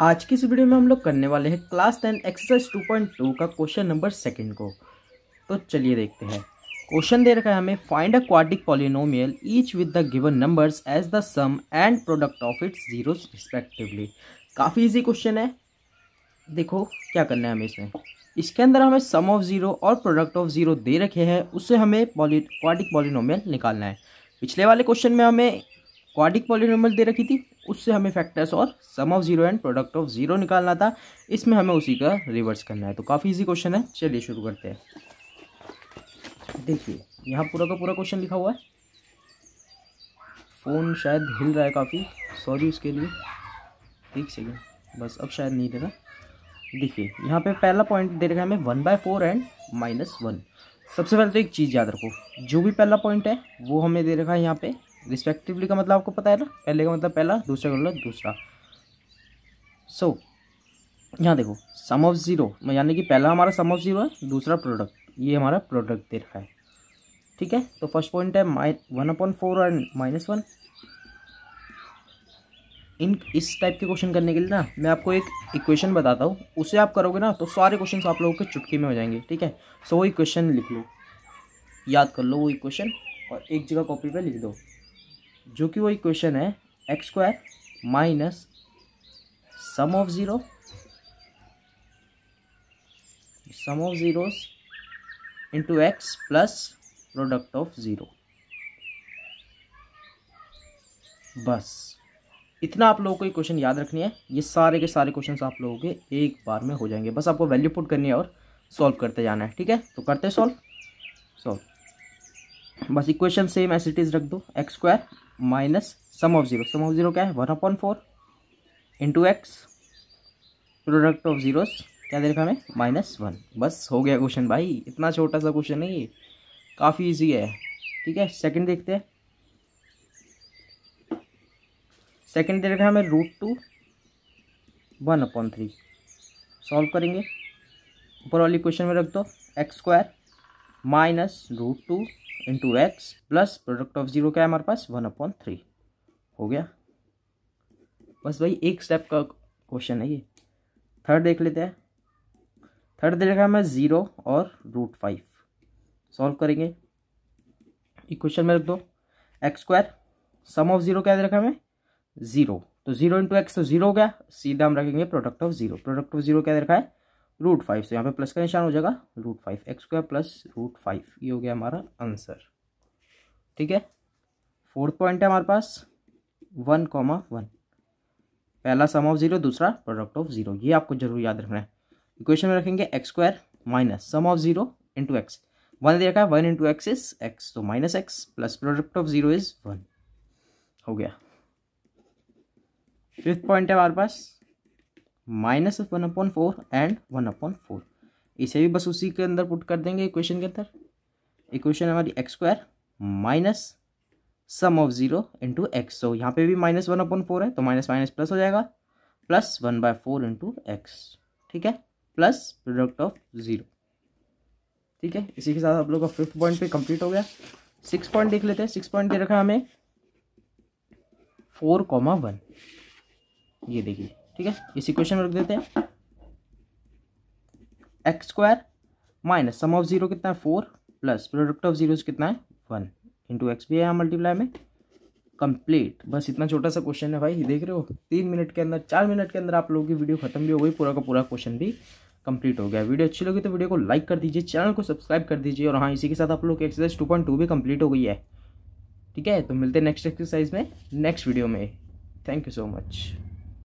आज की इस वीडियो में हम लोग करने वाले हैं class ten exercise two point two का क्वेश्चन नंबर सेकंड को तो चलिए देखते हैं क्वेश्चन दे रखा है हमें find a quadratic polynomial each with the given numbers as the sum and product of its zero respectively काफ़ी इजी क्वेश्चन है देखो क्या करना है हमें इसमें इसके अंदर हमें सम ऑफ ज़ीरो और प्रोडक्ट ऑफ ज़ीरो दे रखे हैं उससे हमें क्वाडिक पॉलिनोमियल निकालना है पिछले वाले क्वेश्चन में हमें क्वाडिक पॉलिनोमियल दे रखी थी उससे हमें फैक्टर्स और sum of zero and product of zero निकालना था इसमें हमें उसी का रिवर्स करना है तो काफ़ी इजी क्वेश्चन है चलिए शुरू करते हैं देखिए यहाँ पूरा का पूरा क्वेश्चन लिखा हुआ है फ़ोन शायद हिल रहा है काफ़ी सॉरी उसके लिए ठीक से बस अब शायद नहीं दे रहा देखिए यहाँ पे पहला पॉइंट दे रखा है हमें one by four and minus one सबसे पहले तो एक चीज़ याद रखो जो भी पहला पॉइंट है वो हमें दे रखा है यहाँ पे रिस्पेक्टिवली का मतलब आपको पता है ना पहले का मतलब पहला दूसरे का मतलब दूसरा सो so, यहाँ देखो सम ऑफ ज़ीरो यानी कि पहला हमारा सम ऑफ ज़ीरो है दूसरा प्रोडक्ट ये हमारा प्रोडक्ट दे रखा है ठीक है तो फर्स्ट पॉइंट है my one upon four and minus one इन इस टाइप के क्वेश्चन करने के लिए ना मैं आपको एक इक्वेशन बताता हूँ उसे आप करोगे ना तो सारे क्वेश्चन आप लोगों के चुटकी में हो जाएंगे ठीक है सो so, वो इक्वेशन लिख लो याद कर लो वो इक्वेशन और एक जगह कॉपी पर लिख दो जो कि वो क्वेश्चन है x square minus sum of zero sum of zeros into x plus product of zero बस इतना आप लोगों को ये क्वेश्चन याद रखनी है ये सारे के सारे क्वेश्चन आप लोगों के एक बार में हो जाएंगे बस आपको वैल्यू पुट करनी है और सॉल्व करते जाना है ठीक है तो करते सॉल्व सॉल्व बस equation same as it is रख दो x square minus sum of zero sum of zero क्या है one upon four into x product of zeros क्या दे रखा हमें माइनस वन बस हो गया क्वेश्चन भाई इतना छोटा सा क्वेश्चन है ये काफ़ी इजी है ठीक है सेकंड देखते हैं सेकंड दे रखा है हमें root two one upon three solve करेंगे ऊपर वाली क्वेश्चन में रख दो x square minus root two into x plus product of zero क्या है हमारे पास वन अपॉन थ्री हो गया बस भाई एक स्टेप का क्वेश्चन है ये थर्ड देख लेते हैं थर्ड दे रखा हमें ज़ीरो और रूट फाइव सॉल्व करेंगे इक्वेशन में रख दो x square sum of zero क्या दे रखा हमें ज़ीरो तो ज़ीरो इंटू एक्स तो ज़ीरो हो गया सीधा हम रखेंगे product of zero product of zero क्या दे रखा है रूट फाइव से तो यहाँ पे प्लस का निशान हो जाएगा root five x square plus root five ये हो गया हमारा आंसर ठीक है फोर्थ पॉइंट है हमारे पास वन कॉमा वन पहला सम ऑफ जीरो दूसरा प्रोडक्ट ऑफ जीरो ये आपको जरूर याद रखना है इक्वेशन में रखेंगे x square minus sum of zero into x one दे रखा है one into x is x तो minus x plus product of zero is one हो गया फिफ्थ पॉइंट है हमारे पास minus one upon four and one upon four इसे भी बस उसी के अंदर पुट कर देंगे इक्वेशन के अंदर इक्वेशन हमारी x square minus sum of zero into x so यहाँ पे भी माइनस वन अपॉन फोर है तो माइनस माइनस प्लस हो जाएगा plus one by four into x ठीक है प्लस प्रोडक्ट ऑफ ज़ीरो ठीक है इसी के साथ आप लोग का फिफ्थ पॉइंट पे कंप्लीट हो गया सिक्स पॉइंट देख लेते हैं सिक्स पॉइंट दे रखा हमें फोर कॉमा वन ये देखिए ठीक है इस इक्वेशन में रख देते हैं x square minus sum of zero कितना है four plus product of zero कितना है वन इंटू एक्स भी है यहाँ मल्टीप्लाई में कंप्लीट बस इतना छोटा सा क्वेश्चन है भाई देख रहे हो तीन मिनट के अंदर चार मिनट के अंदर आप लोगों की वीडियो खत्म भी हो गई पूरा का पूरा क्वेश्चन भी कंप्लीट हो गया वीडियो अच्छी लगी तो वीडियो को लाइक कर दीजिए चैनल को सब्सक्राइब कर दीजिए और हाँ इसी के साथ आप लोग एक्सरसाइज टू पॉइंट टू भी कंप्लीट हो गई है ठीक है तो मिलते हैं नेक्स्ट एक्सरसाइज में नेक्स्ट वीडियो में थैंक यू सो मच